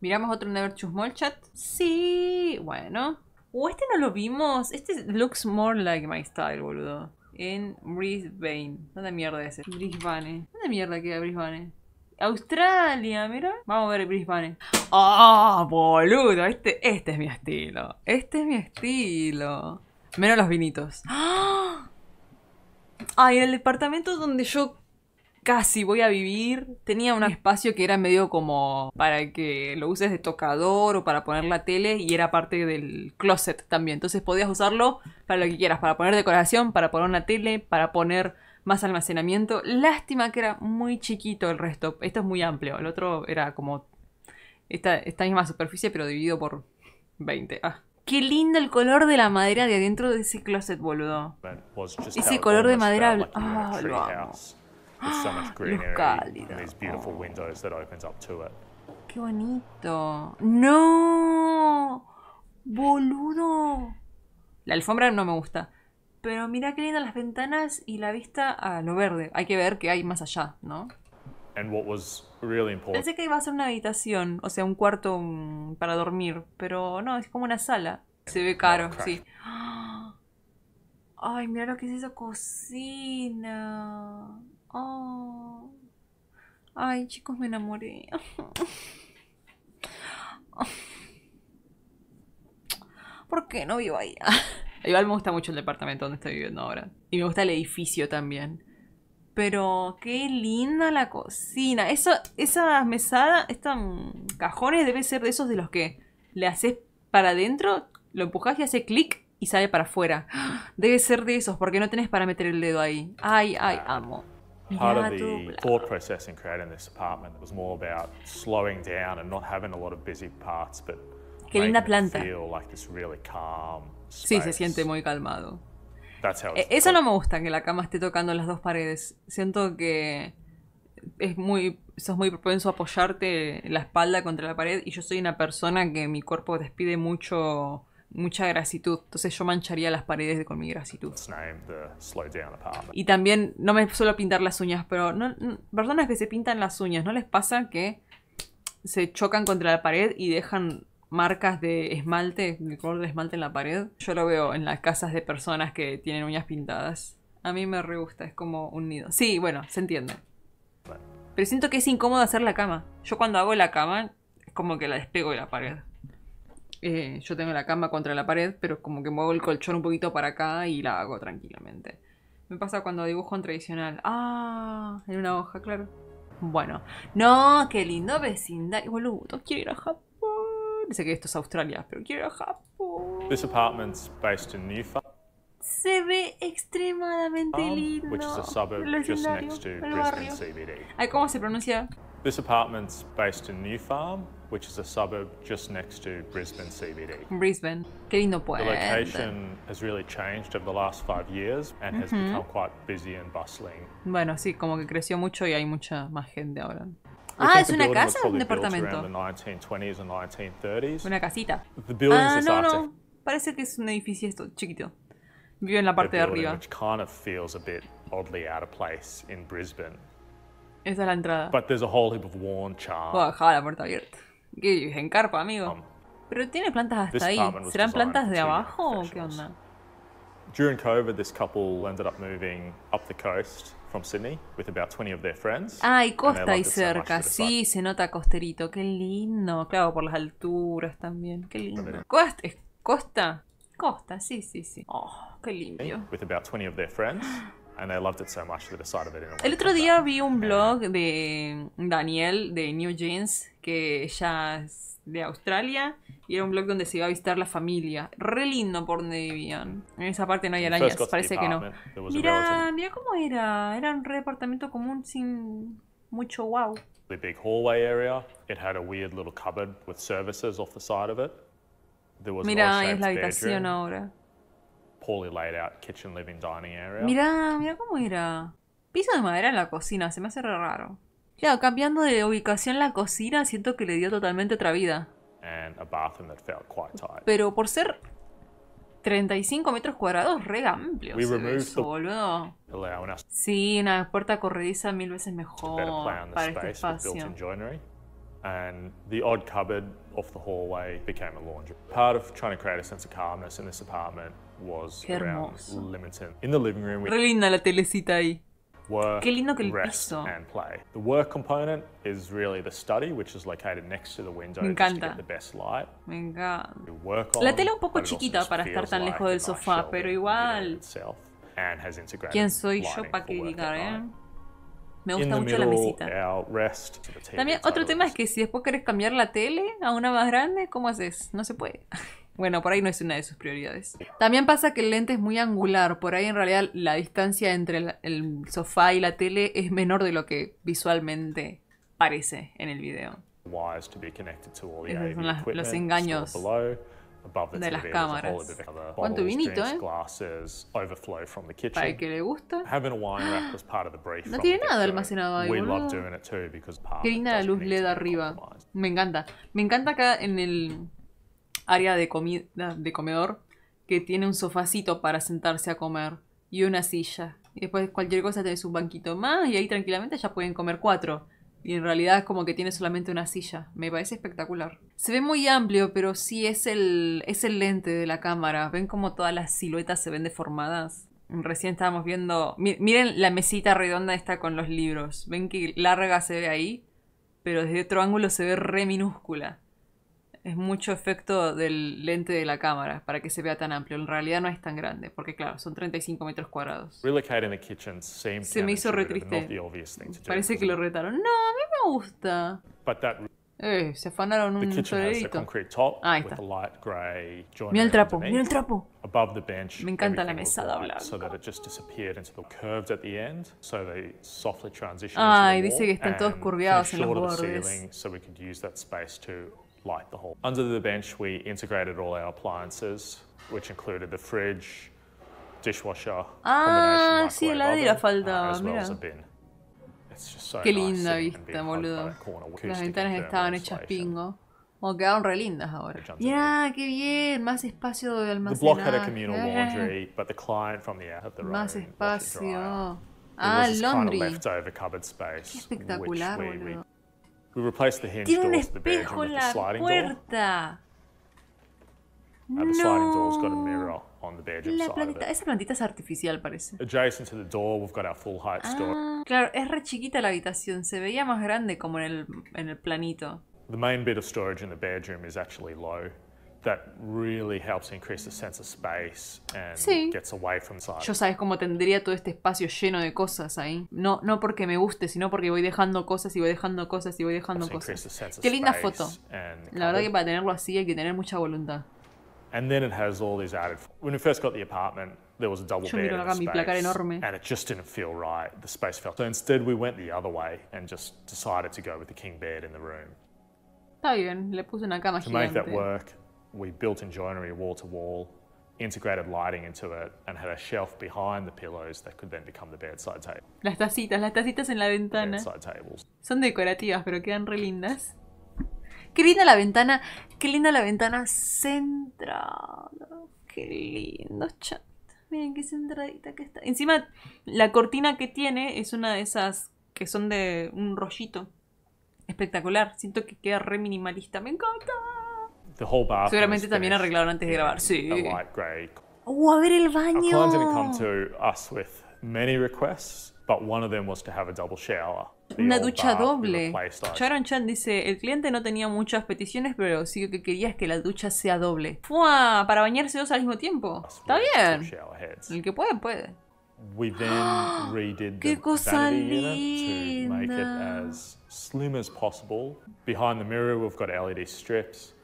Miramos otro Never Choose Small Chat. Sí, bueno. O uh, este no lo vimos. Este looks more like my style, boludo. En Brisbane. ¿Dónde mierda es ese? Brisbane. ¿Dónde mierda queda Brisbane? Australia, mira. Vamos a ver Brisbane. ¡Ah, boludo! Este, este es mi estilo. Este es mi estilo. Menos los vinitos. ¡Ah! Ay, el departamento donde yo casi voy a vivir. Tenía un espacio que era medio como para que lo uses de tocador o para poner la tele y era parte del closet también. Entonces podías usarlo para lo que quieras, para poner decoración, para poner una tele, para poner más almacenamiento. Lástima que era muy chiquito el resto. Esto es muy amplio. El otro era como esta, misma superficie pero dividido por 20. Ah. Qué lindo el color de la madera de adentro de ese closet, boludo. Ese color de madera... Ah, lo There's so much Qué bonito. No, boludo. La alfombra no me gusta. Pero mira qué lindas las ventanas y la vista a lo verde. Hay que ver qué hay más allá, ¿no? And Pensé que iba a ser una habitación, o sea, un cuarto para dormir, pero no, es como una sala. Se ve caro, sí. Ay, mira lo que es esa cocina. Oh. Ay, chicos, me enamoré. ¿Por qué no vivo ahí? Igual me gusta mucho el departamento donde estoy viviendo ahora. Y me gusta el edificio también. Pero qué linda la cocina. Eso, esa mesada, estos cajones debe ser de esos de los que le haces para adentro, lo empujas y hace clic y sale para afuera. Debe ser de esos porque no tenés para meter el dedo ahí. Ay, ay, amo part of the thought process in creating this apartment was more about slowing down and not having a lot of busy parts, but Qué linda planta. Feel like this really calm sí, se siente muy calmado. That's how e, Eso no me gusta, que la cama esté tocando las dos paredes. Siento que es muy, sos muy propenso a apoyarte la espalda contra la pared y yo soy una persona que mi cuerpo despide mucho mucha gratitud, Entonces yo mancharía las paredes con mi gratitud. Y también no me suelo pintar las uñas, pero no, personas que se pintan las uñas, ¿no les pasa que se chocan contra la pared y dejan marcas de esmalte, ¿De color de esmalte en la pared? Yo lo veo en las casas de personas que tienen uñas pintadas. A mí me re gusta, es como un nido. Sí, bueno, se entiende. Pero siento que es incómodo hacer la cama. Yo cuando hago la cama, es como que la despego de la pared. Eh, yo tengo la cama contra la pared, pero como que muevo el colchón un poquito para acá y la hago tranquilamente. Me pasa cuando dibujo en tradicional. Ah, en una hoja, claro. Bueno. No, qué lindo vecindario. Boludo, quiero ir a Japón. Sé que esto es Australia, pero quiero ir a Japón. This apartment's based in Se ve extremadamente lindo. Ay, ¿cómo se pronuncia? This apartment's based in New Farm, which is a suburb just next to Brisbane CBD. Brisbane, qué lindo pueblo. The location has really changed over the last five years and has mm-hmm. become quite busy and bustling. Bueno, sí, como que creció mucho y hay mucha más gente ahora. We ah, es una casa o un departamento. Una casita. The ah, no, no. Parece que es un edificio esto, chiquito. Vive en la parte the de arriba. Which kind of feels a bit oddly out of place in Brisbane. Esa es la entrada. But there's a whole heap of worn charm. la puerta abierta. ¿Qué vives en carpa, amigo? Pero tiene plantas hasta ahí. ¿Serán plantas de abajo o qué onda? During COVID, this couple ended up moving up the coast from Sydney with about 20 of their friends. Ah, y costa y cerca, sí, se nota costerito, qué lindo. Claro, por las alturas también, qué lindo. Costa, costa, costa, sí, sí, sí. Oh, qué lindo. With about 20 of their friends. El otro día vi un blog de Daniel de New Jeans, que ella es de Australia, y era un blog donde se iba a visitar la familia. Re lindo por donde vivían. En esa parte no hay arañas, parece que no. Mira, mira cómo era. Era un departamento común sin mucho wow. The big hallway area, it had a weird little cupboard with services off the side of it. Mira, es la habitación ahora poorly laid out kitchen, living, dining area. Mira, mira cómo era. Piso de madera en la cocina, se me hace re raro. Claro, cambiando de ubicación la cocina, siento que le dio totalmente otra vida. And a bathroom that felt quite tight. Pero por ser 35 metros cuadrados, re amplio. We eso, the... boludo. Us... Sí, una puerta corrediza mil veces mejor para este espacio. and the odd cupboard off the hallway became a laundry. Part of trying to create a sense of calmness in this apartment Qué hermoso. Re linda la telecita ahí. Qué lindo que el piso. Me encanta. Me encanta. La tele un poco chiquita para estar tan lejos del sofá, pero igual. ¿Quién soy yo para diga, eh? Me gusta mucho la mesita. También otro tema es que si después querés cambiar la tele a una más grande, ¿cómo haces? No se puede. Bueno, por ahí no es una de sus prioridades. También pasa que el lente es muy angular, por ahí en realidad la distancia entre el, sofá y la tele es menor de lo que visualmente parece en el video. los engaños de las cámaras. ¿Cuánto vinito, eh? Para el que le gusta. No tiene nada almacenado ahí, Qué linda la luz LED arriba. Me encanta. Me encanta acá en el área de comida de comedor que tiene un sofacito para sentarse a comer y una silla. Y después cualquier cosa tenés un banquito más y ahí tranquilamente ya pueden comer cuatro. Y en realidad es como que tiene solamente una silla. Me parece espectacular. Se ve muy amplio, pero sí es el, es el lente de la cámara. Ven cómo todas las siluetas se ven deformadas. Recién estábamos viendo... Miren la mesita redonda esta con los libros. Ven que larga se ve ahí, pero desde otro ángulo se ve re minúscula. Es mucho efecto del lente de la cámara para que se vea tan amplio. En realidad no es tan grande, porque claro, son 35 metros cuadrados. Se me hizo re triste. Parece que lo retaron. No, a mí me gusta. Eh, se afanaron un torerito. Ah, ahí está. Mira el trapo, mira el trapo. Me encanta la mesada blanca. Ay, dice que están todos curviados en los bordes. light the hall. Under the bench, we integrated all our appliances, which included the fridge, dishwasher, ah, combination sí, microwave oven, uh, as mira. well as a bin. It's just so Qué linda nice vista, boludo. Las ventanas estaban hechas pingo. Como quedaron re lindas ahora. Yeah, qué bien, más espacio de almacenaje. The block had a communal laundry, but the client from the out had their más own espacio. Ah, laundry. Kind of leftover cupboard space, Qué espectacular, we, boludo. Tiene un espejo en la puerta. No. La plantita, esa plantita es artificial, parece. to the door, we've got our full Ah, claro, es re chiquita la habitación. Se veía más grande como en el, en el planito. The main bit of storage in the bedroom is actually low. that really helps increase the sense of space and sí. gets away from side. Yo sabes cómo tendría todo este espacio lleno de cosas ahí. No, no porque me guste, sino porque voy dejando cosas y voy dejando cosas y voy dejando Helps cosas. Qué linda foto. La verdad que para tenerlo así hay que tener mucha voluntad. And then it has all these added. When we first got the apartment, there was a double Yo bed in the space, and it just didn't feel right. The space felt so. Instead, we went the other way and just decided to go with the king bed in the room. Está bien, le puse una cama to gigante. make that work, we built in wall to wall, integrated lighting into it, and had a shelf behind the pillows that could then become the bedside table. Las tacitas, las tacitas en la ventana. Son decorativas, pero quedan re lindas. Qué linda la ventana, qué linda la ventana centrada. Qué lindo, chat. Miren qué centradita que está. Encima, la cortina que tiene es una de esas que son de un rollito. Espectacular. Siento que queda re minimalista. Me encanta the whole Seguramente también arreglaron antes de grabar, sí. Oh, a ver el baño. Our clients come to us with many requests, but one of them was to have a Una ducha doble. Sharon Chan dice, el cliente no tenía muchas peticiones, pero sí que quería es que la ducha sea doble. ¡Fua! Para bañarse dos al mismo tiempo. Está bien. El que puede, puede. We then ¡Qué cosa linda! To make it as slim as possible. Behind the mirror, we've got LED strips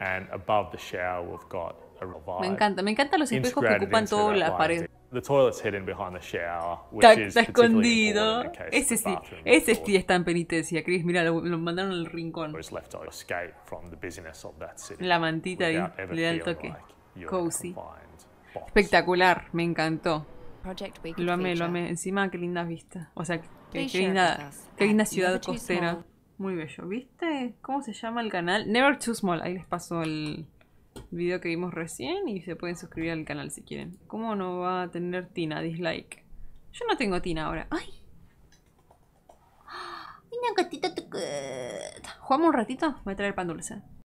and above the shower we've got a Me encanta, me encantan los espejos que ocupan toda la pared. The toilet's hidden behind the shower, which está, is escondido. ese sí, ese está en penitencia, Chris. Mira, lo, mandaron al rincón. La mantita ahí le da el toque. Cozy. Espectacular, me encantó. Lo amé, lo amé. Encima, qué linda vista. O sea, qué linda, qué linda ciudad costera. Muy bello. ¿Viste? ¿Cómo se llama el canal? Never Too Small. Ahí les paso el video que vimos recién y se pueden suscribir al canal si quieren. ¿Cómo no va a tener Tina dislike? Yo no tengo Tina ahora. ¡Ay! Una gatita. Jugamos un ratito. Voy a traer pan dulce.